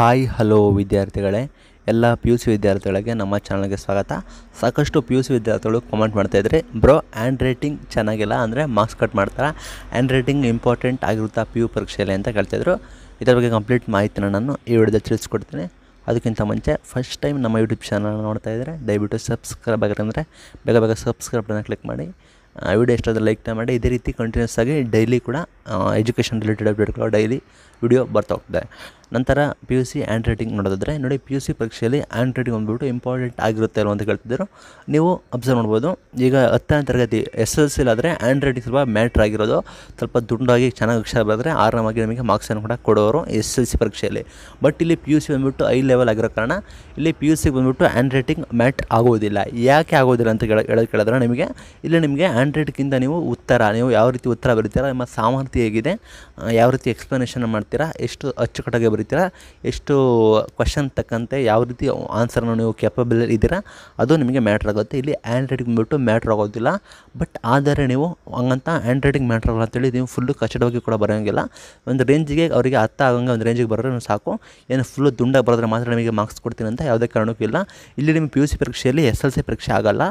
hi hello ವಿದ್ಯಾರ್ಥಿಗಳೇ ಎಲ್ಲ P U C ವಿದ್ಯಾರ್ಥಿಗಳಿಗೆ ನಮ್ಮ ಚಾನಲ್ಗೆ ಸ್ವಾಗತ ಸಾಕಷ್ಟು ಪಿ ಯು ಸಿ ವಿದ್ಯಾರ್ಥಿಗಳು ಕಮೆಂಟ್ ಮಾಡ್ತಾಯಿದ್ರೆ ಬ್ರೋ ಆ್ಯಂಡ್ ರೈಟಿಂಗ್ ಚೆನ್ನಾಗಿಲ್ಲ ಅಂದರೆ ಮಾರ್ಕ್ಸ್ ಕಟ್ ಮಾಡ್ತಾರೆ ಆ್ಯಂಡ್ ರೈಟಿಂಗ್ ಇಂಪಾರ್ಟೆಂಟ್ ಆಗಿರುತ್ತಾ ಪಿ ಯು ಪರೀಕ್ಷೆಯಲ್ಲಿ ಅಂತ ಕೇಳ್ತಾಯಿದ್ರು ಇದರ ಬಗ್ಗೆ ಕಂಪ್ಲೀಟ್ ಮಾಹಿತಿನ ನಾನು ಈ ವಿಡಿಯೋದಲ್ಲಿ ತಿಳಿಸ್ಕೊಡ್ತೀನಿ ಅದಕ್ಕಿಂತ ಮುಂಚೆ ಫಸ್ಟ್ ಟೈಮ್ ನಮ್ಮ ಯೂಟ್ಯೂಬ್ ಚಾನಲ್ ನೋಡ್ತಾ ಇದ್ದರೆ ದಯವಿಟ್ಟು ಸಬ್ಸ್ಕ್ರೈಬ್ ಆಗಿರಂದರೆ ಬೇಗ ಬೇಗ ಸಬ್ಸ್ಕ್ರೈಬ್ನ ಕ್ಲಿಕ್ ಮಾಡಿ ಆ ವಿಡಿಯೋ ಇಷ್ಟಾದರೆ ಲೈಕ್ನ ಮಾಡಿ ಇದೇ ರೀತಿ ಕಂಟಿನ್ಯೂಸ್ ಆಗಿ ಡೈಲಿ ಕೂಡ ಎಜುಕೇಷನ್ ರಿಲೇಟೆಡ್ ಅಪ್ಡೇಟ್ಗಳು ಡೈಲಿ ವಿಡಿಯೋ ಬರ್ತಾ ಹೋಗ್ತದೆ ನಂತರ P U C handwriting ನೋಡೋದಾದರೆ ನೋಡಿ ಪಿ ಯು ಸಿ ಪರೀಕ್ಷೆಯಲ್ಲಿ ಹ್ಯಾಂಡ್ ರೈಟಿಂಗ್ ಬಂದುಬಿಟ್ಟು ಇಂಪಾರ್ಟೆಂಟ್ ಆಗಿರುತ್ತೆ ಅಲ್ವ ಅಂತ ಕೇಳ್ತಿದ್ದರು ನೀವು ಅಬ್ಸರ್ವ್ ಮಾಡ್ಬೋದು ಈಗ ಹತ್ತನೇ ತರಗತಿ ಎಸ್ ಎಲ್ ಸಿಲಾದರೆ ಹ್ಯಾಂಡ್ ರೈಟಿಂಗ್ ಸ್ವಲ್ಪ ಮ್ಯಾಟ್ರ್ ಆಗಿರೋದು ಸ್ವಲ್ಪ ದುಂಡಾಗಿ ಚೆನ್ನಾಗಿ ಅಕ್ಷರ ಬರೆದ್ರೆ ಆರಾಮಾಗಿ ನಮಗೆ ಮಾರ್ಕ್ಸನ್ನು ಕೂಡ ಕೊಡೋರು ಎಸ್ ಎಲ್ ಸಿ ಪರೀಕ್ಷೆಯಲ್ಲಿ ಬಟ್ ಇಲ್ಲಿ ಪಿ ಯು ಸಿ ಬಂದುಬಿಟ್ಟು ಐ ಲೆವೆಲ್ ಆಗಿರೋ ಕಾರಣ ಇಲ್ಲಿ ಪಿ ಯು ಸಿಗೆ ಬಂದುಬಿಟ್ಟು ಆ್ಯಂಡ್ ರೈಟಿಂಗ್ ಮ್ಯಾಟ್ ಆಗೋದಿಲ್ಲ ಯಾಕೆ ಆಗೋದಿಲ್ಲ ಅಂತ ಹೇಳೋದು ಕೇಳಿದ್ರೆ ನಿಮಗೆ ಇಲ್ಲಿ ನಿಮಗೆ ಹ್ಯಾಂಡ್ ನೀವು ಉತ್ತರ ನೀವು ಯಾವ ರೀತಿ ಉತ್ತರ ಬರೀತೀರ ನಿಮ್ಮ ಸಾಮಾನ್ಯ ಹೇಗಿದೆ ಯಾವ ರೀತಿ ಎಕ್ಸ್ಪ್ಲನೇಷನ್ ಮಾಡ್ತೀರಾ ಎಷ್ಟು ಅಚ್ಚುಕಟ್ಟಾಗಿ ಬರೀತೀರಾ ಎಷ್ಟು ಕ್ವಶನ್ ತಕ್ಕಂತೆ ಯಾವ ರೀತಿ ಆನ್ಸರ್ನ ನೀವು ಕೆಪಬಲ್ ಇದ್ದೀರಾ ಅದು ನಿಮಗೆ ಮ್ಯಾಟ್ರ್ ಆಗುತ್ತೆ ಇಲ್ಲಿ ಹ್ಯಾಂಡ್ ರೈಟಿಂಗ್ ಬಿಟ್ಟು ಮ್ಯಾಟ್ರ್ ಆಗೋದಿಲ್ಲ ಬಟ್ ಆದರೆ ನೀವು ಹಂಗಂತ ಹ್ಯಾಂಡ್ ರೈಟಿಂಗ್ ಮ್ಯಾಟ್ರ್ ಆಗಲ್ಲ ಅಂತೇಳಿ ನೀವು ಫುಲ್ಲು ಕಚ್ಚಡವಾಗಿ ಕೂಡ ಬರೋಂಗಿಲ್ಲ ಒಂದು ರೇಂಜಿಗೆ ಅವರಿಗೆ ಅರ್ಥ ಆಗೋಂಗೆ ಒಂದು ರೇಂಜಿಗೆ ಬರೋದ್ರೆ ಸಾಕು ಏನು ಫುಲ್ಲು ದುಂಡಾಗಿ ಬರೋದ್ರೆ ಮಾತ್ರ ನಿಮಗೆ ಮಾರ್ಕ್ಸ್ ಕೊಡ್ತೀನಿ ಅಂತ ಯಾವುದೇ ಕಾರಣಕ್ಕೂ ಇಲ್ಲ ಇಲ್ಲಿ ನಿಮ್ಮ ಪಿ ಯು ಸಿ ಪರೀಕ್ಷೆಯಲ್ಲಿ ಎಸ್ ಎಲ್ ಸಿ ಪರೀಕ್ಷೆ ಆಗಲ್ಲ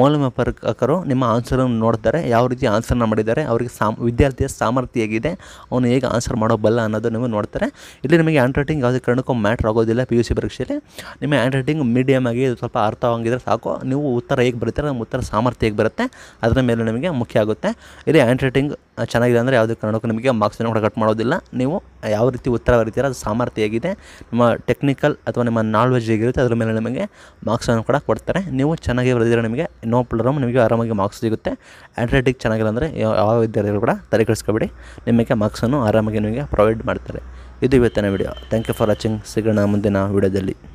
ಮೌಲ್ಯಮಾಪಕರು ನಿಮ್ಮ ಆನ್ಸರನ್ನು ನೋಡ್ತಾರೆ ಯಾವ ರೀತಿ ಆನ್ಸರ್ನ ಮಾಡಿದ್ದಾರೆ ಅವರಿಗೆ ಸಾಮ ವಿದ್ಯಾರ್ಥಿಯ ಸಾಮರ್ಥ್ಯ ಸಾಮರ್ಥ್ಯ ಹೇಗಿದೆ ಅವನು ಹೇಗೆ ಆನ್ಸರ್ ಮಾಡೋ ಬಲ್ಲ ಅನ್ನೋದು ನೀವು ನೋಡ್ತಾರೆ ಇಲ್ಲಿ ನಿಮಗೆ ಹ್ಯಾಂಡ್ ರೈಟಿಂಗ್ ಯಾವುದೇ ಕಾರಣಕ್ಕೂ ಮ್ಯಾಟ್ರ್ ಆಗೋದಿಲ್ಲ ಪಿ ಯು ಸಿ ಪರೀಕ್ಷೆಯಲ್ಲಿ ನಿಮ್ಮ ಹ್ಯಾಂಡ್ ರೈಟಿಂಗ್ ಮೀಡಿಯಮ್ ಆಗಿ ಸ್ವಲ್ಪ ಅರ್ಥವಾಗಿದ್ದರೆ ಸಾಕು ನೀವು ಉತ್ತರ ಹೇಗೆ ಬರುತ್ತೆ ನಮ್ಮ ಉತ್ತರ ಸಾಮರ್ಥ್ಯ ಹೇಗೆ ಬರುತ್ತೆ ಅದರ ಮೇಲೆ ನಿಮಗೆ ಮುಖ್ಯ ಆಗುತ್ತೆ ಇಲ್ಲಿ ಹ್ಯಾಂಡ್ ರೈಟಿಂಗ್ ಚೆನ್ನಾಗಿದೆ ಅಂದರೆ ಯಾವುದೇ ಕಾರಣಕ್ಕೂ ನಿಮಗೆ ಮಾರ್ಕ್ಸನ್ನು ಕೂಡ ಕಟ್ ಮಾಡೋದಿಲ್ಲ ನೀವು ಯಾವ ರೀತಿ ಉತ್ತರ ಬರೀತೀರ ಅದು ಸಾಮರ್ಥ್ಯ ಹೇಗಿದೆ ನಿಮ್ಮ ಟೆಕ್ನಿಕಲ್ ಅಥವಾ ನಿಮ್ಮ ನಾಲ್ವೇಜ್ ಹೇಗಿರುತ್ತೆ ಅದ್ರ ಮೇಲೆ ನಿಮಗೆ ಮಾರ್ಕ್ಸನ್ನು ಕೂಡ ಕೊಡ್ತಾರೆ ನೀವು ಚೆನ್ನಾಗಿ ಬರೆದಿರೋ ನಿಮಗೆ ನೋ ಪ್ರಾಬ್ಲಮ್ ನಿಮಗೆ ಆರಾಮಾಗಿ ಮಾರ್ಕ್ಸ್ ಸಿಗುತ್ತೆ ಆ್ಯಂಡ್ರೈಟಿಕ್ ಚೆನ್ನಾಗಿಲ್ಲ ಅಂದರೆ ಯಾವ ವಿದ್ಯಾರ್ಥಿಗಳು ಕೂಡ ತಲೆಕೆಡಿಸ್ಕೊಬೇಡಿ ನಿಮಗೆ ಮಾರ್ಕ್ಸನ್ನು ಆರಾಮಾಗಿ ನಿಮಗೆ ಪ್ರೊವೈಡ್ ಮಾಡ್ತಾರೆ ಇದು ಇವತ್ತಿನ video thank you for watching ಸಿಗೋಣ ಮುಂದಿನ ವಿಡಿಯೋದಲ್ಲಿ